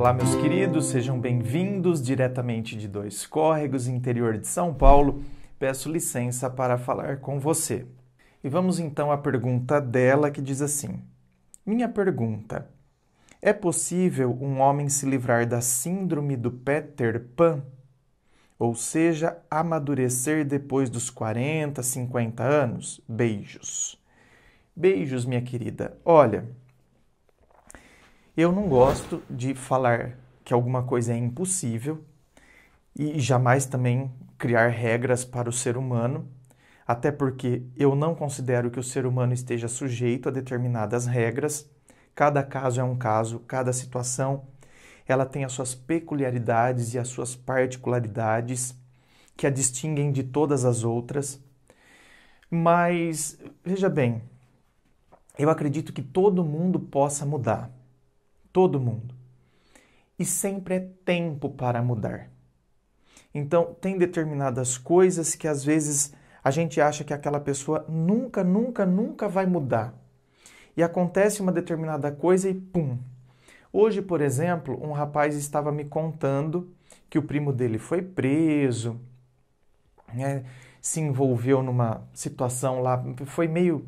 Olá, meus queridos, sejam bem-vindos diretamente de Dois Córregos, interior de São Paulo. Peço licença para falar com você. E vamos então à pergunta dela que diz assim: Minha pergunta: É possível um homem se livrar da síndrome do Peter Pan? Ou seja, amadurecer depois dos 40, 50 anos? Beijos. Beijos, minha querida. Olha, eu não gosto de falar que alguma coisa é impossível e jamais também criar regras para o ser humano, até porque eu não considero que o ser humano esteja sujeito a determinadas regras. Cada caso é um caso, cada situação ela tem as suas peculiaridades e as suas particularidades que a distinguem de todas as outras. Mas veja bem, eu acredito que todo mundo possa mudar todo mundo. E sempre é tempo para mudar. Então, tem determinadas coisas que às vezes a gente acha que aquela pessoa nunca, nunca, nunca vai mudar. E acontece uma determinada coisa e pum. Hoje, por exemplo, um rapaz estava me contando que o primo dele foi preso, né, se envolveu numa situação lá, foi meio,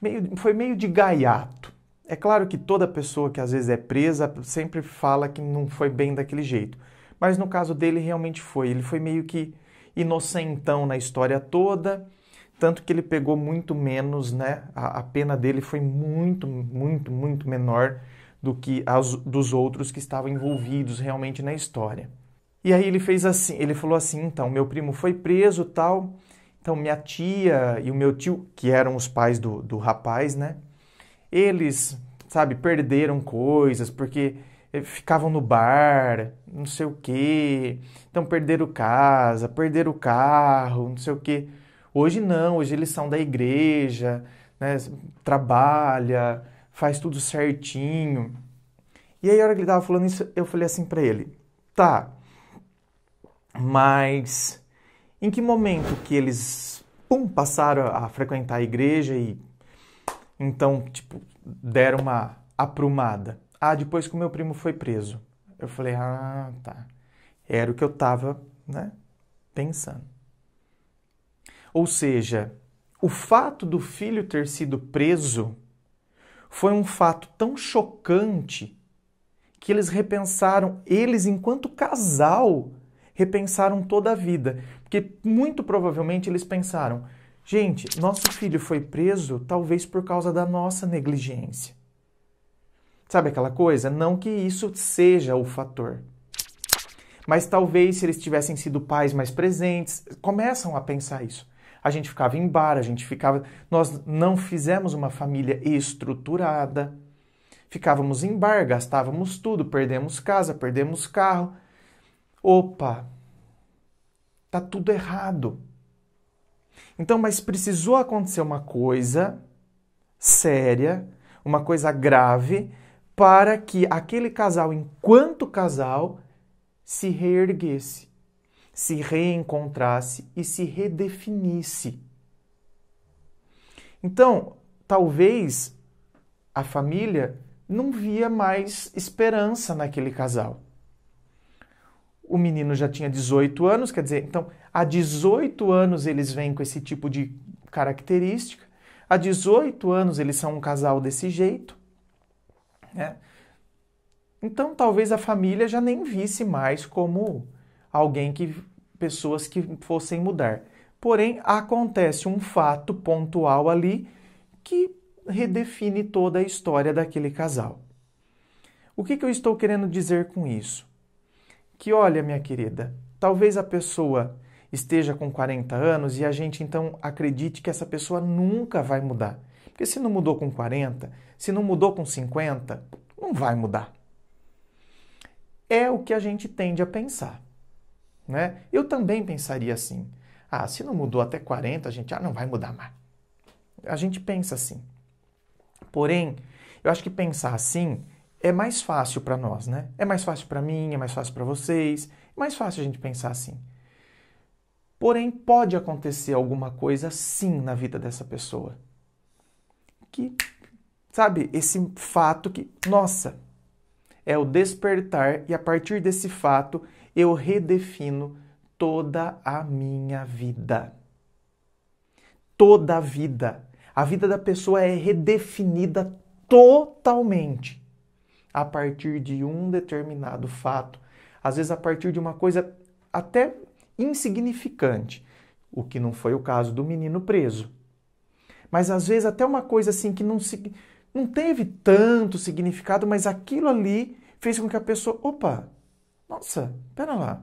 meio, foi meio de gaiato. É claro que toda pessoa que às vezes é presa sempre fala que não foi bem daquele jeito, mas no caso dele realmente foi. Ele foi meio que inocentão na história toda, tanto que ele pegou muito menos, né? A, a pena dele foi muito, muito, muito menor do que as dos outros que estavam envolvidos realmente na história. E aí ele fez assim, ele falou assim, então, meu primo foi preso, tal. Então minha tia e o meu tio, que eram os pais do, do rapaz, né? eles, sabe, perderam coisas porque eh, ficavam no bar, não sei o quê. Então perderam casa, perderam o carro, não sei o quê. Hoje não, hoje eles são da igreja, né, trabalha, faz tudo certinho. E aí a hora que ele estava falando isso, eu falei assim para ele: "Tá. Mas em que momento que eles pum, passaram a frequentar a igreja e então, tipo, deram uma aprumada. Ah, depois que o meu primo foi preso. Eu falei, ah, tá. Era o que eu tava, né, pensando. Ou seja, o fato do filho ter sido preso foi um fato tão chocante que eles repensaram, eles enquanto casal, repensaram toda a vida. Porque muito provavelmente eles pensaram: Gente, nosso filho foi preso talvez por causa da nossa negligência. Sabe aquela coisa? Não que isso seja o fator. Mas talvez se eles tivessem sido pais mais presentes, começam a pensar isso. A gente ficava em bar, a gente ficava. Nós não fizemos uma família estruturada. Ficávamos em bar, gastávamos tudo, perdemos casa, perdemos carro. Opa! Tá tudo errado. Então, mas precisou acontecer uma coisa séria, uma coisa grave, para que aquele casal, enquanto casal, se reerguesse, se reencontrasse e se redefinisse. Então, talvez a família não via mais esperança naquele casal o menino já tinha 18 anos, quer dizer, então, há 18 anos eles vêm com esse tipo de característica, há 18 anos eles são um casal desse jeito, né? Então, talvez a família já nem visse mais como alguém que pessoas que fossem mudar. Porém, acontece um fato pontual ali que redefine toda a história daquele casal. O que, que eu estou querendo dizer com isso? que, olha, minha querida, talvez a pessoa esteja com 40 anos e a gente então acredite que essa pessoa nunca vai mudar. Porque se não mudou com 40, se não mudou com 50, não vai mudar. É o que a gente tende a pensar. Né? Eu também pensaria assim. Ah, se não mudou até 40, a gente ah, não vai mudar mais. A gente pensa assim. Porém, eu acho que pensar assim é mais fácil para nós, né? É mais fácil para mim, é mais fácil para vocês, é mais fácil a gente pensar assim. Porém, pode acontecer alguma coisa sim na vida dessa pessoa. Que, sabe, esse fato que, nossa, é o despertar e a partir desse fato eu redefino toda a minha vida. Toda a vida. A vida da pessoa é redefinida totalmente a partir de um determinado fato, às vezes a partir de uma coisa até insignificante, o que não foi o caso do menino preso. Mas às vezes até uma coisa assim que não, se, não teve tanto significado, mas aquilo ali fez com que a pessoa, opa, nossa, pera lá.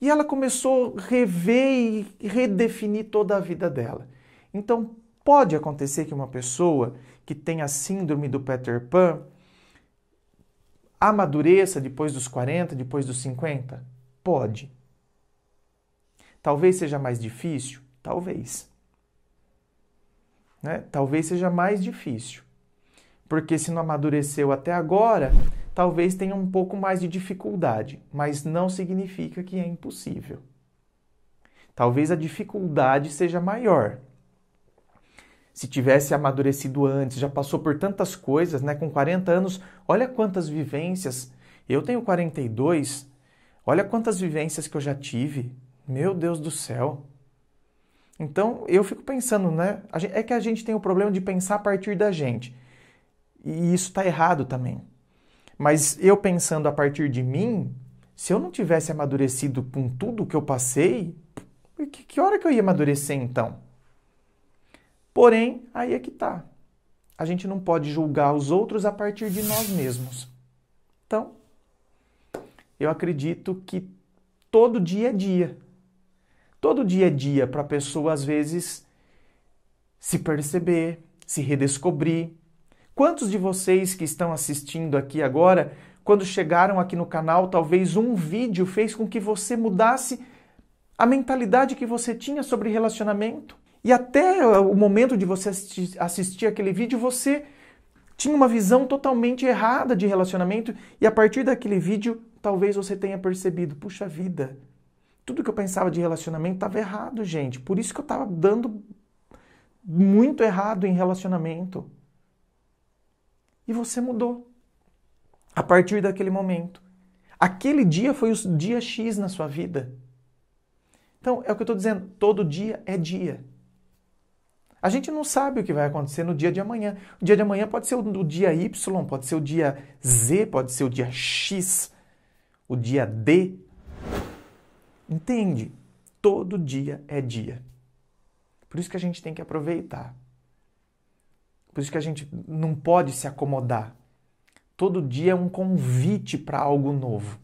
E ela começou a rever e redefinir toda a vida dela. Então, pode acontecer que uma pessoa que tenha síndrome do Peter Pan amadureça depois dos 40, depois dos 50? Pode. Talvez seja mais difícil? Talvez. Né? Talvez seja mais difícil. Porque se não amadureceu até agora, talvez tenha um pouco mais de dificuldade, mas não significa que é impossível. Talvez a dificuldade seja maior, se tivesse amadurecido antes, já passou por tantas coisas, né? Com 40 anos, olha quantas vivências. Eu tenho 42, olha quantas vivências que eu já tive. Meu Deus do céu. Então eu fico pensando, né? É que a gente tem o problema de pensar a partir da gente. E isso está errado também. Mas eu pensando a partir de mim, se eu não tivesse amadurecido com tudo que eu passei, que, hora que eu ia amadurecer então? Porém, aí é que tá. A gente não pode julgar os outros a partir de nós mesmos. Então, eu acredito que todo dia é dia. Todo dia é dia para a pessoa, às vezes, se perceber, se redescobrir. Quantos de vocês que estão assistindo aqui agora, quando chegaram aqui no canal, talvez um vídeo fez com que você mudasse a mentalidade que você tinha sobre relacionamento? E até eh, o momento de você assistir, aquele vídeo, você tinha uma visão totalmente errada de relacionamento e a partir daquele vídeo talvez você tenha percebido, puxa vida, tudo que eu pensava de relacionamento estava errado, gente. Por isso que eu estava dando muito errado em relacionamento. E você mudou a partir daquele momento. Aquele dia foi o dia X na sua vida. Então, é o que eu estou dizendo, todo dia é dia. A gente não sabe o que vai acontecer no dia de amanhã. O dia de amanhã pode ser o dia Y, pode ser o dia Z, pode ser o dia X, o dia D. Entende? Todo dia é dia. Por isso que a gente tem que aproveitar. Por isso que a gente não pode se acomodar. Todo dia é um convite para algo novo,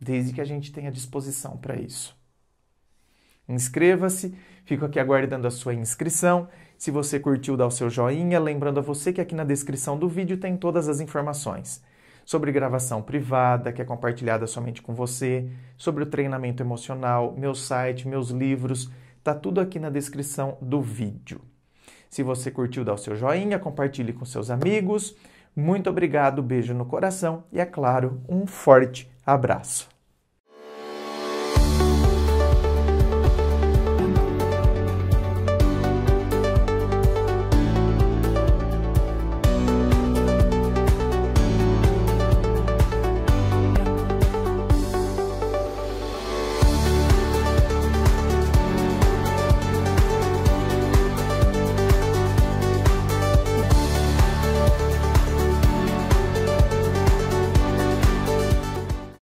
desde que a gente tenha disposição para isso. Inscreva-se, fico aqui aguardando a sua inscrição. Se você curtiu, dá o seu joinha. Lembrando a você que aqui na descrição do vídeo tem todas as informações sobre gravação privada, que é compartilhada somente com você, sobre o treinamento emocional, meu site, meus livros, tá tudo aqui na descrição do vídeo. Se você curtiu, dá o seu joinha, compartilhe com seus amigos. Muito obrigado, beijo no coração e, é claro, um forte abraço.